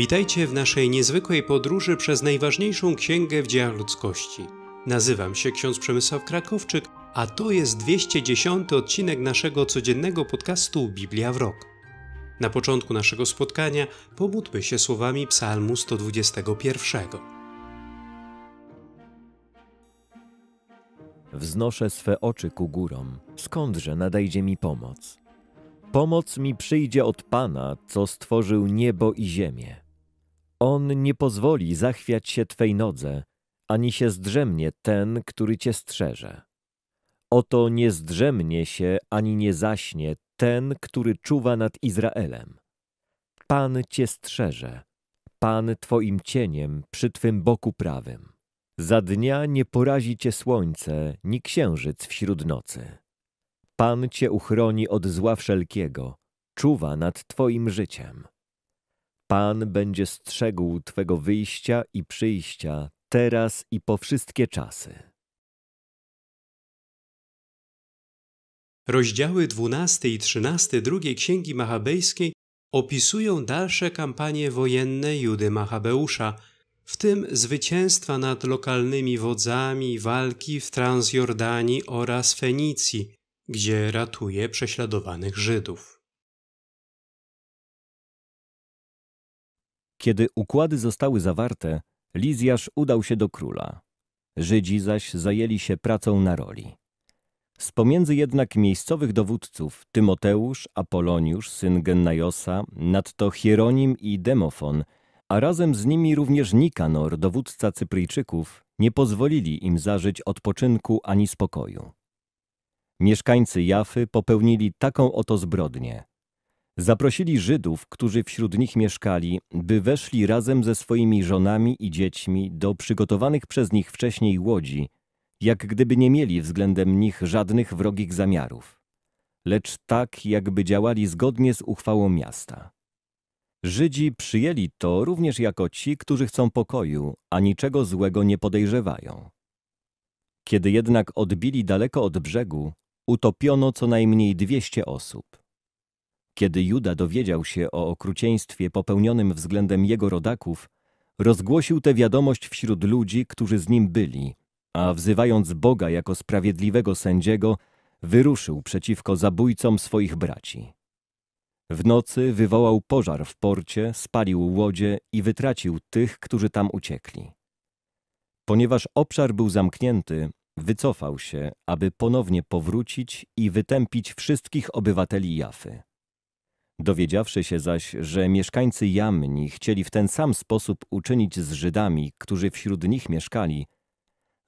Witajcie w naszej niezwykłej podróży przez najważniejszą księgę w dziejach ludzkości. Nazywam się ksiądz Przemysław Krakowczyk, a to jest 210 odcinek naszego codziennego podcastu Biblia w rok. Na początku naszego spotkania pomódlmy się słowami Psalmu 121. Wznoszę swe oczy ku górom, skądże nadejdzie mi pomoc? Pomoc mi przyjdzie od Pana, co stworzył niebo i ziemię. On nie pozwoli zachwiać się Twej nodze, ani się zdrzemnie ten, który Cię strzeże. Oto nie zdrzemnie się, ani nie zaśnie ten, który czuwa nad Izraelem. Pan Cię strzeże, Pan Twoim cieniem przy Twym boku prawym. Za dnia nie porazi Cię słońce, ni księżyc wśród nocy. Pan Cię uchroni od zła wszelkiego, czuwa nad Twoim życiem. Pan będzie strzegł Twego wyjścia i przyjścia, teraz i po wszystkie czasy. Rozdziały 12 i 13 drugiej Księgi Machabejskiej opisują dalsze kampanie wojenne Judy Machabeusza, w tym zwycięstwa nad lokalnymi wodzami, walki w Transjordanii oraz Fenicji, gdzie ratuje prześladowanych Żydów. Kiedy układy zostały zawarte, Lizjasz udał się do króla. Żydzi zaś zajęli się pracą na roli. Z pomiędzy jednak miejscowych dowódców Tymoteusz, Apoloniusz, syn Gennajosa, nadto Hieronim i Demofon, a razem z nimi również Nikanor, dowódca Cypryjczyków, nie pozwolili im zażyć odpoczynku ani spokoju. Mieszkańcy Jafy popełnili taką oto zbrodnię, Zaprosili Żydów, którzy wśród nich mieszkali, by weszli razem ze swoimi żonami i dziećmi do przygotowanych przez nich wcześniej łodzi, jak gdyby nie mieli względem nich żadnych wrogich zamiarów, lecz tak, jakby działali zgodnie z uchwałą miasta. Żydzi przyjęli to również jako ci, którzy chcą pokoju, a niczego złego nie podejrzewają. Kiedy jednak odbili daleko od brzegu, utopiono co najmniej 200 osób. Kiedy Juda dowiedział się o okrucieństwie popełnionym względem jego rodaków, rozgłosił tę wiadomość wśród ludzi, którzy z nim byli, a wzywając Boga jako sprawiedliwego sędziego, wyruszył przeciwko zabójcom swoich braci. W nocy wywołał pożar w porcie, spalił łodzie i wytracił tych, którzy tam uciekli. Ponieważ obszar był zamknięty, wycofał się, aby ponownie powrócić i wytępić wszystkich obywateli Jafy. Dowiedziawszy się zaś, że mieszkańcy Jamni chcieli w ten sam sposób uczynić z Żydami, którzy wśród nich mieszkali,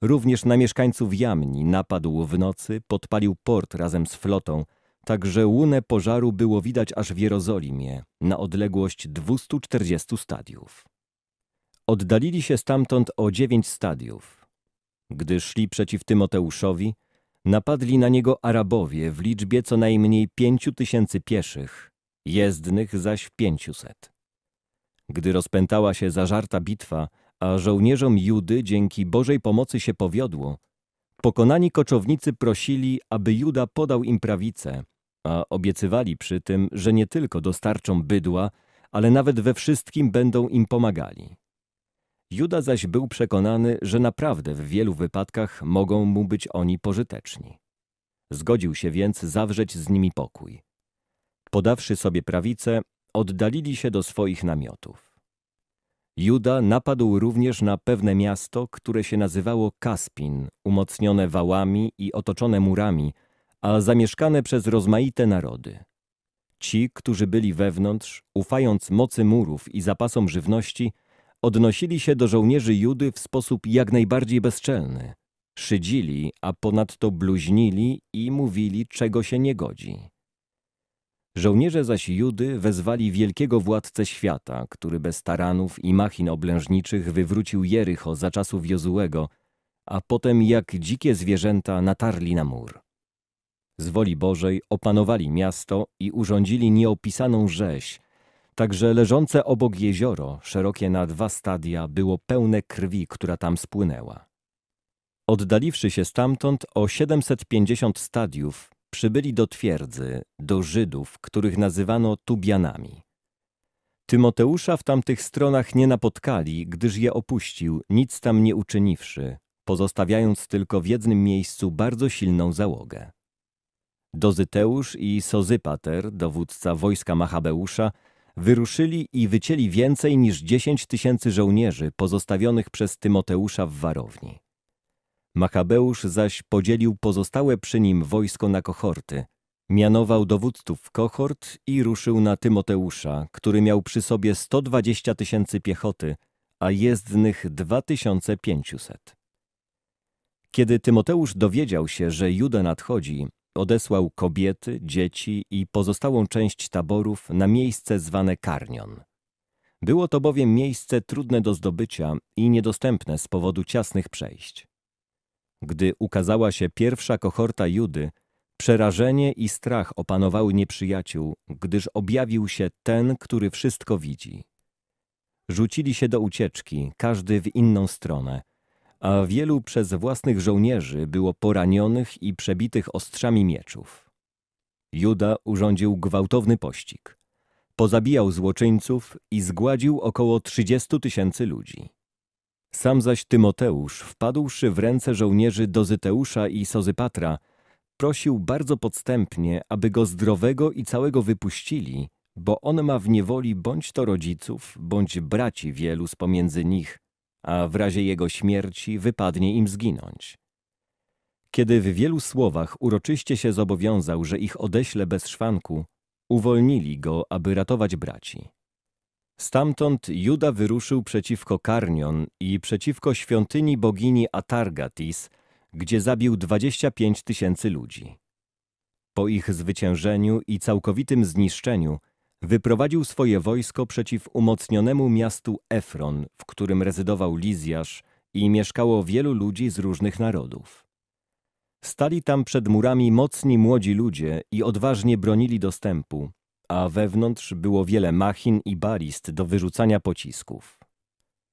również na mieszkańców Jamni napadł w nocy, podpalił port razem z flotą, tak że łunę pożaru było widać aż w Jerozolimie, na odległość 240 stadiów. Oddalili się stamtąd o dziewięć stadiów. Gdy szli przeciw Tymoteuszowi, napadli na niego Arabowie w liczbie co najmniej pięciu tysięcy pieszych – jezdnych zaś pięciuset. Gdy rozpętała się zażarta bitwa, a żołnierzom Judy dzięki Bożej pomocy się powiodło, pokonani koczownicy prosili, aby Juda podał im prawicę, a obiecywali przy tym, że nie tylko dostarczą bydła, ale nawet we wszystkim będą im pomagali. Juda zaś był przekonany, że naprawdę w wielu wypadkach mogą mu być oni pożyteczni. Zgodził się więc zawrzeć z nimi pokój. Podawszy sobie prawicę, oddalili się do swoich namiotów. Juda napadł również na pewne miasto, które się nazywało Kaspin, umocnione wałami i otoczone murami, a zamieszkane przez rozmaite narody. Ci, którzy byli wewnątrz, ufając mocy murów i zapasom żywności, odnosili się do żołnierzy Judy w sposób jak najbardziej bezczelny. Szydzili, a ponadto bluźnili i mówili, czego się nie godzi. Żołnierze zaś Judy wezwali wielkiego władcę świata, który bez taranów i machin oblężniczych wywrócił Jericho za czasów Jozułego, a potem jak dzikie zwierzęta natarli na mur. Z woli Bożej opanowali miasto i urządzili nieopisaną rzeź, także leżące obok jezioro, szerokie na dwa stadia, było pełne krwi, która tam spłynęła. Oddaliwszy się stamtąd o 750 stadiów, przybyli do twierdzy, do Żydów, których nazywano Tubianami. Tymoteusza w tamtych stronach nie napotkali, gdyż je opuścił, nic tam nie uczyniwszy, pozostawiając tylko w jednym miejscu bardzo silną załogę. Dozyteusz i Sozypater, dowódca wojska Machabeusza, wyruszyli i wycięli więcej niż dziesięć tysięcy żołnierzy pozostawionych przez Tymoteusza w warowni. Machabeusz zaś podzielił pozostałe przy nim wojsko na kohorty. Mianował dowódców kohort i ruszył na Tymoteusza, który miał przy sobie 120 tysięcy piechoty, a jezdnych 2500. Kiedy Tymoteusz dowiedział się, że Juda nadchodzi, odesłał kobiety, dzieci i pozostałą część taborów na miejsce zwane Karnion. Było to bowiem miejsce trudne do zdobycia i niedostępne z powodu ciasnych przejść. Gdy ukazała się pierwsza kohorta Judy, przerażenie i strach opanowały nieprzyjaciół, gdyż objawił się ten, który wszystko widzi. Rzucili się do ucieczki, każdy w inną stronę, a wielu przez własnych żołnierzy było poranionych i przebitych ostrzami mieczów. Juda urządził gwałtowny pościg. Pozabijał złoczyńców i zgładził około 30 tysięcy ludzi. Sam zaś Tymoteusz, wpadłszy w ręce żołnierzy Dozyteusza i Sozypatra, prosił bardzo podstępnie, aby go zdrowego i całego wypuścili, bo on ma w niewoli bądź to rodziców, bądź braci wielu z pomiędzy nich, a w razie jego śmierci wypadnie im zginąć. Kiedy w wielu słowach uroczyście się zobowiązał, że ich odeśle bez szwanku, uwolnili go, aby ratować braci. Stamtąd Juda wyruszył przeciwko Karnion i przeciwko świątyni bogini Atargatis, gdzie zabił 25 tysięcy ludzi. Po ich zwyciężeniu i całkowitym zniszczeniu wyprowadził swoje wojsko przeciw umocnionemu miastu Efron, w którym rezydował Lizjasz i mieszkało wielu ludzi z różnych narodów. Stali tam przed murami mocni młodzi ludzie i odważnie bronili dostępu, a wewnątrz było wiele machin i balist do wyrzucania pocisków.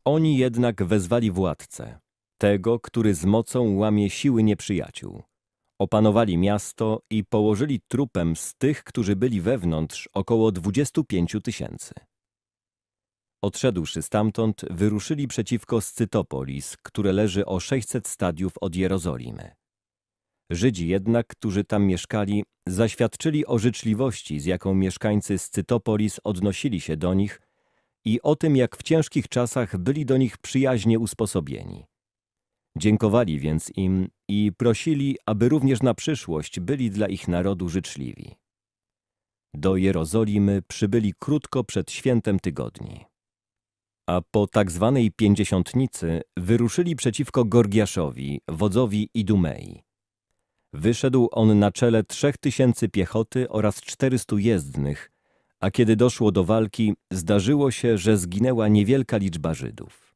Oni jednak wezwali władcę, tego, który z mocą łamie siły nieprzyjaciół. Opanowali miasto i położyli trupem z tych, którzy byli wewnątrz, około 25 tysięcy. Odszedłszy stamtąd, wyruszyli przeciwko Scytopolis, które leży o 600 stadiów od Jerozolimy. Żydzi jednak, którzy tam mieszkali, zaświadczyli o życzliwości, z jaką mieszkańcy Scytopolis odnosili się do nich i o tym, jak w ciężkich czasach byli do nich przyjaźnie usposobieni. Dziękowali więc im i prosili, aby również na przyszłość byli dla ich narodu życzliwi. Do Jerozolimy przybyli krótko przed świętem tygodni. A po tak zwanej pięćdziesiątnicy wyruszyli przeciwko Gorgiaszowi, wodzowi Idumei Wyszedł on na czele trzech tysięcy piechoty oraz czterystu jezdnych, a kiedy doszło do walki, zdarzyło się, że zginęła niewielka liczba Żydów.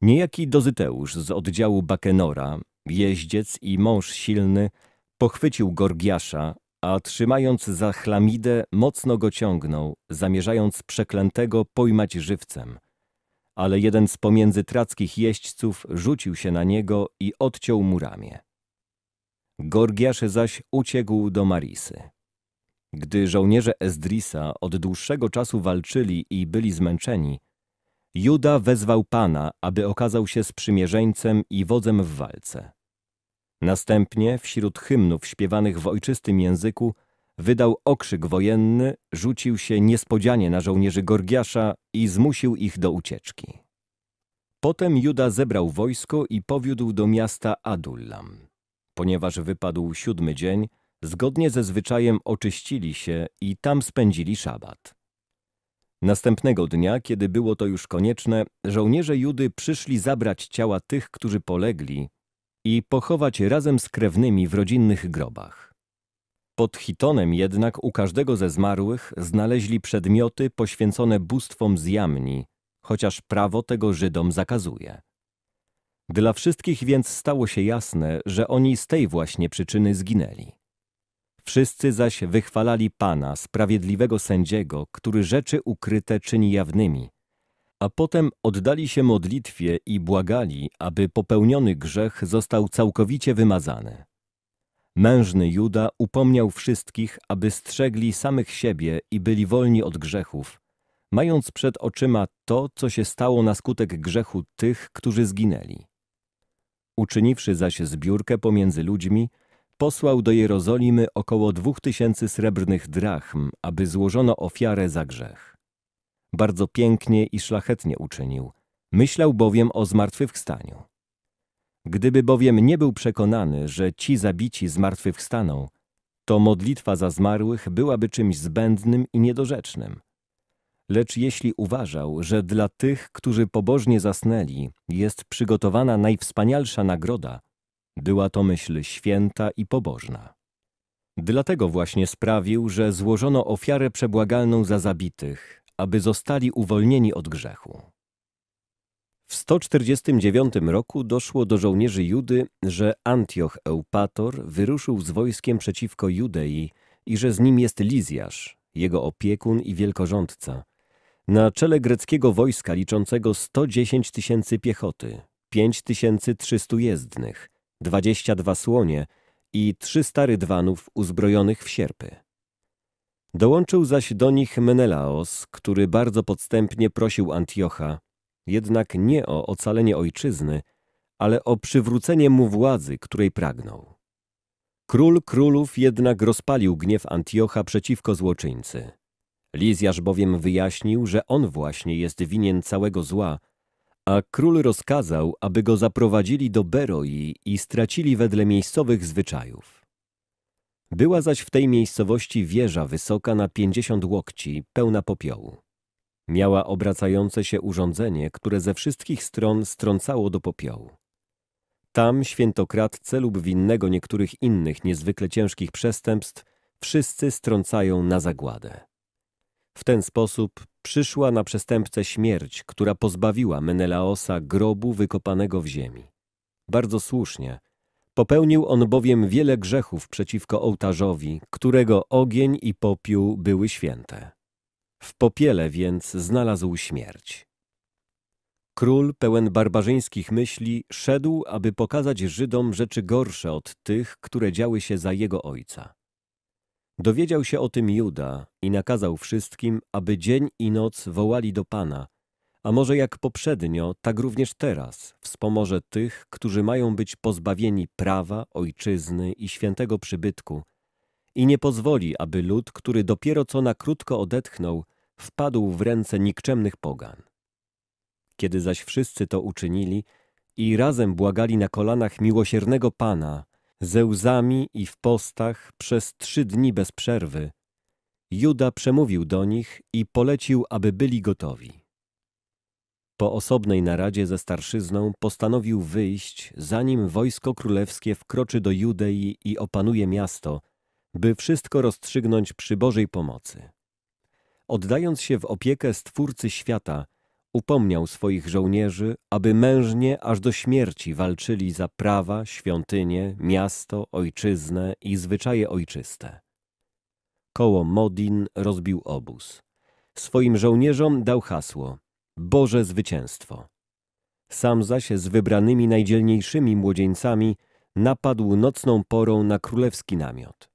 Niejaki Dozyteusz z oddziału Bakenora, jeździec i mąż silny, pochwycił Gorgiasza, a trzymając za chlamidę mocno go ciągnął, zamierzając przeklętego pojmać żywcem. Ale jeden z pomiędzy trackich jeźdźców rzucił się na niego i odciął mu ramię. Gorgiasz zaś uciekł do Marisy. Gdy żołnierze Esdrisa od dłuższego czasu walczyli i byli zmęczeni, Juda wezwał Pana, aby okazał się sprzymierzeńcem i wodzem w walce. Następnie wśród hymnów śpiewanych w ojczystym języku wydał okrzyk wojenny, rzucił się niespodzianie na żołnierzy Gorgiasza i zmusił ich do ucieczki. Potem Juda zebrał wojsko i powiódł do miasta Adullam. Ponieważ wypadł siódmy dzień, zgodnie ze zwyczajem oczyścili się i tam spędzili szabat. Następnego dnia, kiedy było to już konieczne, żołnierze Judy przyszli zabrać ciała tych, którzy polegli i pochować razem z krewnymi w rodzinnych grobach. Pod Hitonem jednak u każdego ze zmarłych znaleźli przedmioty poświęcone bóstwom z Jamni, chociaż prawo tego Żydom zakazuje. Dla wszystkich więc stało się jasne, że oni z tej właśnie przyczyny zginęli. Wszyscy zaś wychwalali Pana, sprawiedliwego sędziego, który rzeczy ukryte czyni jawnymi. A potem oddali się modlitwie i błagali, aby popełniony grzech został całkowicie wymazany. Mężny Juda upomniał wszystkich, aby strzegli samych siebie i byli wolni od grzechów, mając przed oczyma to, co się stało na skutek grzechu tych, którzy zginęli. Uczyniwszy zaś zbiórkę pomiędzy ludźmi, posłał do Jerozolimy około dwóch tysięcy srebrnych drachm, aby złożono ofiarę za grzech. Bardzo pięknie i szlachetnie uczynił, myślał bowiem o zmartwychwstaniu. Gdyby bowiem nie był przekonany, że ci zabici zmartwychwstaną, to modlitwa za zmarłych byłaby czymś zbędnym i niedorzecznym. Lecz jeśli uważał, że dla tych, którzy pobożnie zasnęli, jest przygotowana najwspanialsza nagroda, była to myśl święta i pobożna. Dlatego właśnie sprawił, że złożono ofiarę przebłagalną za zabitych, aby zostali uwolnieni od grzechu. W 149 roku doszło do żołnierzy Judy, że Antioch Eupator wyruszył z wojskiem przeciwko Judei i że z nim jest Lizjasz, jego opiekun i wielkorządca, na czele greckiego wojska liczącego 110 tysięcy piechoty, 5300 jezdnych, 22 słonie i 300 rydwanów uzbrojonych w sierpy. Dołączył zaś do nich Menelaos, który bardzo podstępnie prosił Antiocha, jednak nie o ocalenie ojczyzny, ale o przywrócenie mu władzy, której pragnął. Król królów jednak rozpalił gniew Antiocha przeciwko złoczyńcy. Lizjasz bowiem wyjaśnił, że on właśnie jest winien całego zła, a król rozkazał, aby go zaprowadzili do Beroi i stracili wedle miejscowych zwyczajów. Była zaś w tej miejscowości wieża wysoka na pięćdziesiąt łokci, pełna popiołu. Miała obracające się urządzenie, które ze wszystkich stron strącało do popiołu. Tam świętokradce lub winnego niektórych innych niezwykle ciężkich przestępstw wszyscy strącają na zagładę. W ten sposób przyszła na przestępcę śmierć, która pozbawiła Menelaosa grobu wykopanego w ziemi. Bardzo słusznie. Popełnił on bowiem wiele grzechów przeciwko ołtarzowi, którego ogień i popiół były święte. W popiele więc znalazł śmierć. Król, pełen barbarzyńskich myśli, szedł, aby pokazać Żydom rzeczy gorsze od tych, które działy się za jego ojca. Dowiedział się o tym Juda i nakazał wszystkim, aby dzień i noc wołali do Pana, a może jak poprzednio, tak również teraz wspomoże tych, którzy mają być pozbawieni prawa, ojczyzny i świętego przybytku i nie pozwoli, aby lud, który dopiero co na krótko odetchnął, wpadł w ręce nikczemnych pogan. Kiedy zaś wszyscy to uczynili i razem błagali na kolanach miłosiernego Pana, ze łzami i w postach przez trzy dni bez przerwy, Juda przemówił do nich i polecił, aby byli gotowi. Po osobnej naradzie ze starszyzną postanowił wyjść, zanim wojsko królewskie wkroczy do Judei i opanuje miasto, by wszystko rozstrzygnąć przy Bożej pomocy. Oddając się w opiekę Stwórcy świata, upomniał swoich żołnierzy, aby mężnie aż do śmierci walczyli za prawa, świątynie, miasto, ojczyznę i zwyczaje ojczyste. Koło Modin rozbił obóz. Swoim żołnierzom dał hasło Boże zwycięstwo. Sam zaś z wybranymi najdzielniejszymi młodzieńcami napadł nocną porą na królewski namiot.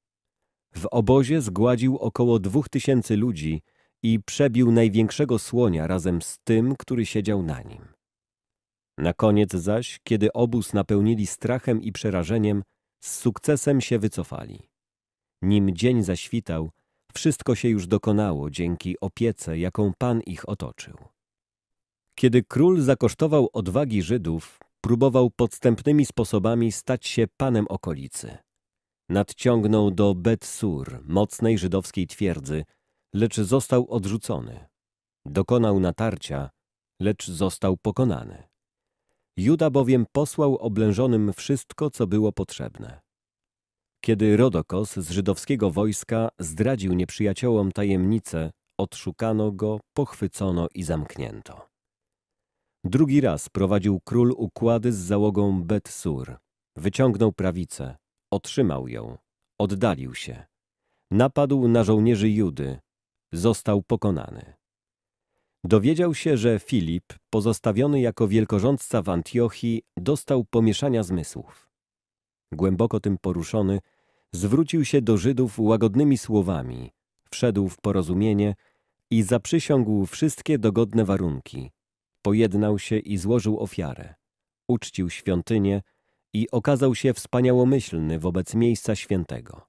W obozie zgładził około dwóch tysięcy ludzi, i przebił największego słonia razem z tym, który siedział na nim. Na koniec zaś, kiedy obóz napełnili strachem i przerażeniem, z sukcesem się wycofali. Nim dzień zaświtał, wszystko się już dokonało dzięki opiece, jaką Pan ich otoczył. Kiedy król zakosztował odwagi Żydów, próbował podstępnymi sposobami stać się panem okolicy. Nadciągnął do Bet-Sur, mocnej żydowskiej twierdzy, lecz został odrzucony. Dokonał natarcia, lecz został pokonany. Juda bowiem posłał oblężonym wszystko, co było potrzebne. Kiedy Rodokos z żydowskiego wojska zdradził nieprzyjaciołom tajemnicę, odszukano go, pochwycono i zamknięto. Drugi raz prowadził król układy z załogą Bet-Sur. Wyciągnął prawicę, otrzymał ją, oddalił się. Napadł na żołnierzy Judy, został pokonany. Dowiedział się, że Filip, pozostawiony jako wielkorządca w Antiochii, dostał pomieszania zmysłów. Głęboko tym poruszony, zwrócił się do Żydów łagodnymi słowami, wszedł w porozumienie i zaprzysiągł wszystkie dogodne warunki. Pojednał się i złożył ofiarę. Uczcił świątynię i okazał się wspaniałomyślny wobec miejsca świętego.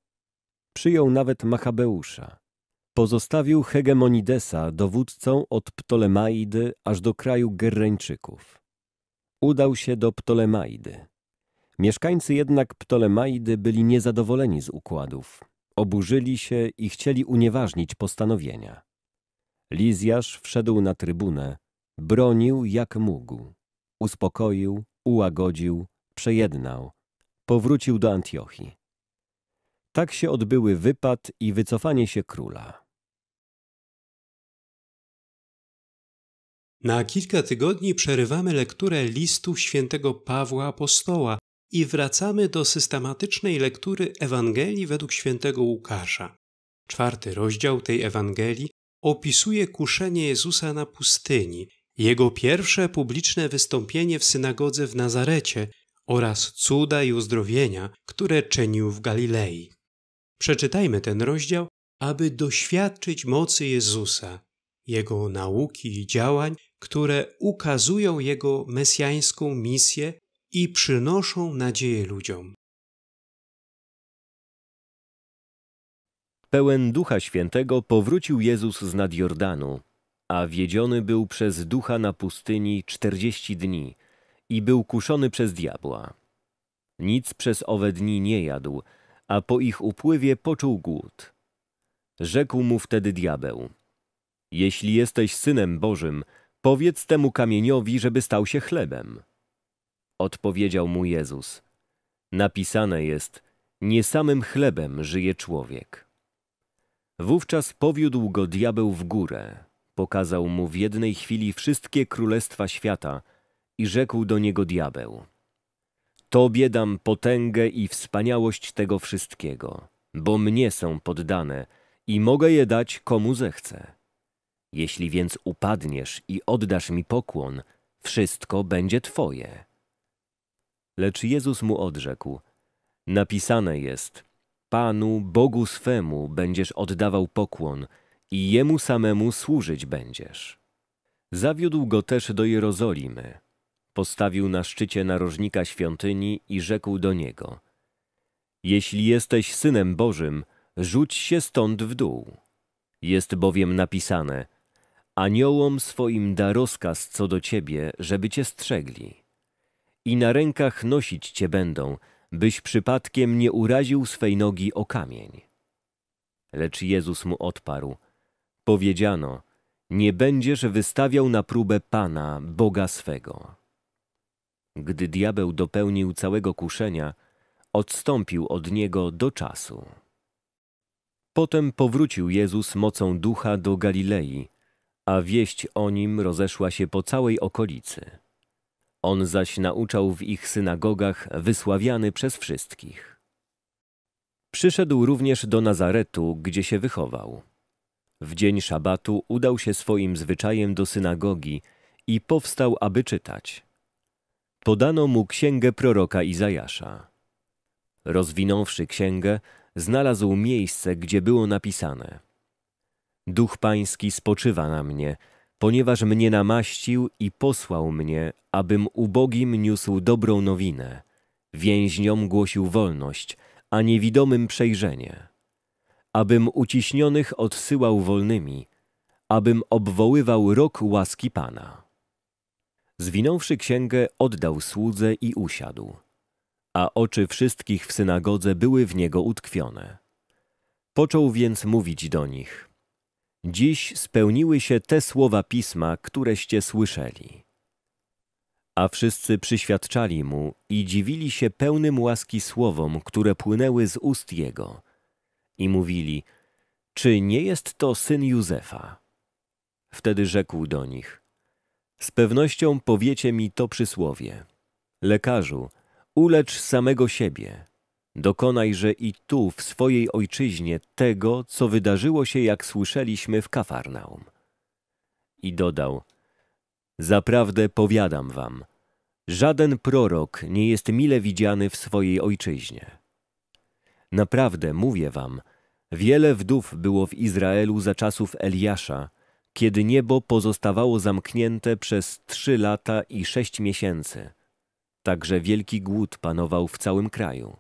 Przyjął nawet Machabeusza, Pozostawił Hegemonidesa dowódcą od Ptolemaidy aż do kraju Gerreńczyków. Udał się do Ptolemaidy. Mieszkańcy jednak Ptolemaidy byli niezadowoleni z układów. Oburzyli się i chcieli unieważnić postanowienia. Lizjasz wszedł na trybunę, bronił jak mógł. Uspokoił, ułagodził, przejednał. Powrócił do Antiochii. Tak się odbyły wypad i wycofanie się króla. Na kilka tygodni przerywamy lekturę listu świętego Pawła Apostoła i wracamy do systematycznej lektury Ewangelii według świętego Łukasza. Czwarty rozdział tej Ewangelii opisuje kuszenie Jezusa na pustyni, jego pierwsze publiczne wystąpienie w synagodze w Nazarecie oraz cuda i uzdrowienia, które czynił w Galilei. Przeczytajmy ten rozdział, aby doświadczyć mocy Jezusa, jego nauki i działań które ukazują jego mesjańską misję i przynoszą nadzieję ludziom. Pełen Ducha Świętego powrócił Jezus z nad Jordanu, a wiedziony był przez Ducha na pustyni czterdzieści dni i był kuszony przez diabła. Nic przez owe dni nie jadł, a po ich upływie poczuł głód. Rzekł mu wtedy diabeł: Jeśli jesteś synem Bożym, Powiedz temu kamieniowi, żeby stał się chlebem. Odpowiedział mu Jezus. Napisane jest, nie samym chlebem żyje człowiek. Wówczas powiódł go diabeł w górę, pokazał mu w jednej chwili wszystkie królestwa świata i rzekł do niego diabeł. Tobie dam potęgę i wspaniałość tego wszystkiego, bo mnie są poddane i mogę je dać komu zechcę. Jeśli więc upadniesz i oddasz mi pokłon, wszystko będzie Twoje. Lecz Jezus mu odrzekł: Napisane jest: Panu, Bogu swemu będziesz oddawał pokłon i jemu samemu służyć będziesz. Zawiódł go też do Jerozolimy. Postawił na szczycie narożnika świątyni i rzekł do niego: Jeśli jesteś synem Bożym, rzuć się stąd w dół. Jest bowiem napisane: Aniołom swoim da rozkaz co do ciebie, żeby cię strzegli. I na rękach nosić cię będą, byś przypadkiem nie uraził swej nogi o kamień. Lecz Jezus mu odparł. Powiedziano, nie będziesz wystawiał na próbę Pana, Boga swego. Gdy diabeł dopełnił całego kuszenia, odstąpił od niego do czasu. Potem powrócił Jezus mocą ducha do Galilei, a wieść o nim rozeszła się po całej okolicy. On zaś nauczał w ich synagogach, wysławiany przez wszystkich. Przyszedł również do Nazaretu, gdzie się wychował. W dzień szabatu udał się swoim zwyczajem do synagogi i powstał, aby czytać. Podano mu księgę proroka Izajasza. Rozwinąwszy księgę, znalazł miejsce, gdzie było napisane – Duch Pański spoczywa na mnie, ponieważ mnie namaścił i posłał mnie, abym ubogim niósł dobrą nowinę. Więźniom głosił wolność, a niewidomym przejrzenie. Abym uciśnionych odsyłał wolnymi, abym obwoływał rok łaski Pana. Zwinąwszy księgę, oddał słudze i usiadł, a oczy wszystkich w synagodze były w niego utkwione. Począł więc mówić do nich – Dziś spełniły się te słowa pisma, któreście słyszeli. A wszyscy przyświadczali mu i dziwili się pełnym łaski słowom, które płynęły z ust jego. I mówili, czy nie jest to syn Józefa? Wtedy rzekł do nich, z pewnością powiecie mi to przysłowie. Lekarzu, ulecz samego siebie. Dokonajże i tu, w swojej ojczyźnie, tego, co wydarzyło się, jak słyszeliśmy w Kafarnaum. I dodał, Zaprawdę powiadam wam, żaden prorok nie jest mile widziany w swojej ojczyźnie. Naprawdę, mówię wam, wiele wdów było w Izraelu za czasów Eliasza, kiedy niebo pozostawało zamknięte przez trzy lata i sześć miesięcy. Także wielki głód panował w całym kraju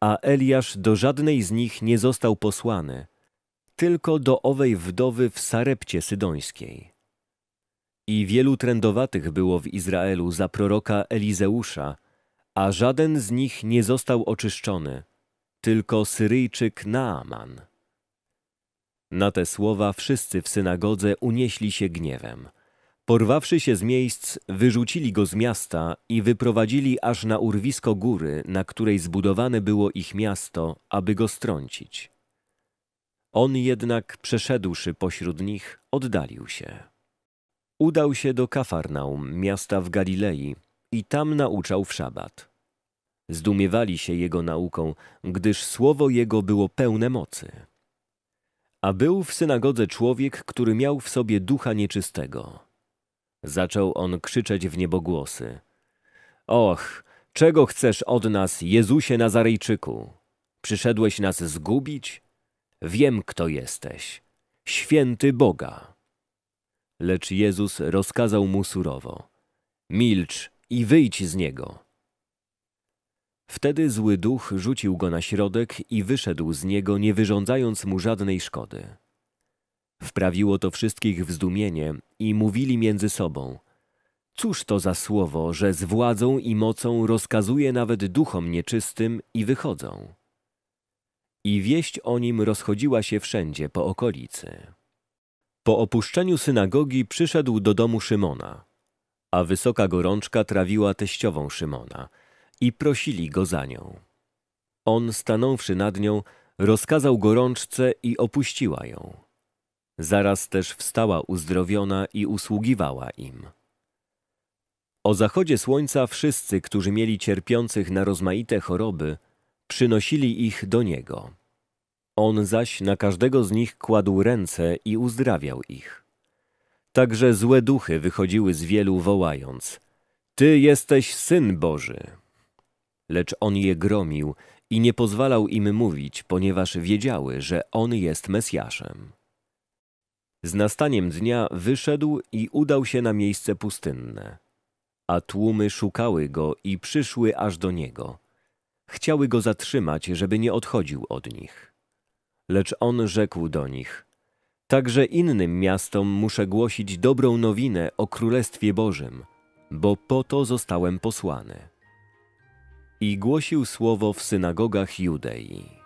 a Eliasz do żadnej z nich nie został posłany, tylko do owej wdowy w Sarepcie Sydońskiej. I wielu trędowatych było w Izraelu za proroka Elizeusza, a żaden z nich nie został oczyszczony, tylko Syryjczyk Naaman. Na te słowa wszyscy w synagodze unieśli się gniewem. Porwawszy się z miejsc, wyrzucili go z miasta i wyprowadzili aż na urwisko góry, na której zbudowane było ich miasto, aby go strącić. On jednak, przeszedłszy pośród nich, oddalił się. Udał się do Kafarnaum, miasta w Galilei, i tam nauczał w szabat. Zdumiewali się jego nauką, gdyż słowo jego było pełne mocy. A był w synagodze człowiek, który miał w sobie ducha nieczystego – Zaczął on krzyczeć w niebogłosy. Och, czego chcesz od nas, Jezusie Nazarejczyku? Przyszedłeś nas zgubić? Wiem, kto jesteś. Święty Boga. Lecz Jezus rozkazał mu surowo. Milcz i wyjdź z niego. Wtedy zły duch rzucił go na środek i wyszedł z niego, nie wyrządzając mu żadnej szkody. Wprawiło to wszystkich w zdumienie i mówili między sobą. Cóż to za słowo, że z władzą i mocą rozkazuje nawet duchom nieczystym i wychodzą? I wieść o nim rozchodziła się wszędzie po okolicy. Po opuszczeniu synagogi przyszedł do domu Szymona, a wysoka gorączka trawiła teściową Szymona i prosili go za nią. On, stanąwszy nad nią, rozkazał gorączce i opuściła ją. Zaraz też wstała uzdrowiona i usługiwała im. O zachodzie słońca wszyscy, którzy mieli cierpiących na rozmaite choroby, przynosili ich do niego. On zaś na każdego z nich kładł ręce i uzdrawiał ich. Także złe duchy wychodziły z wielu, wołając: Ty jesteś syn Boży. Lecz on je gromił i nie pozwalał im mówić, ponieważ wiedziały, że on jest Mesjaszem. Z nastaniem dnia wyszedł i udał się na miejsce pustynne. A tłumy szukały go i przyszły aż do niego. Chciały go zatrzymać, żeby nie odchodził od nich. Lecz on rzekł do nich: Także innym miastom muszę głosić dobrą nowinę o Królestwie Bożym, bo po to zostałem posłany. I głosił słowo w synagogach Judei.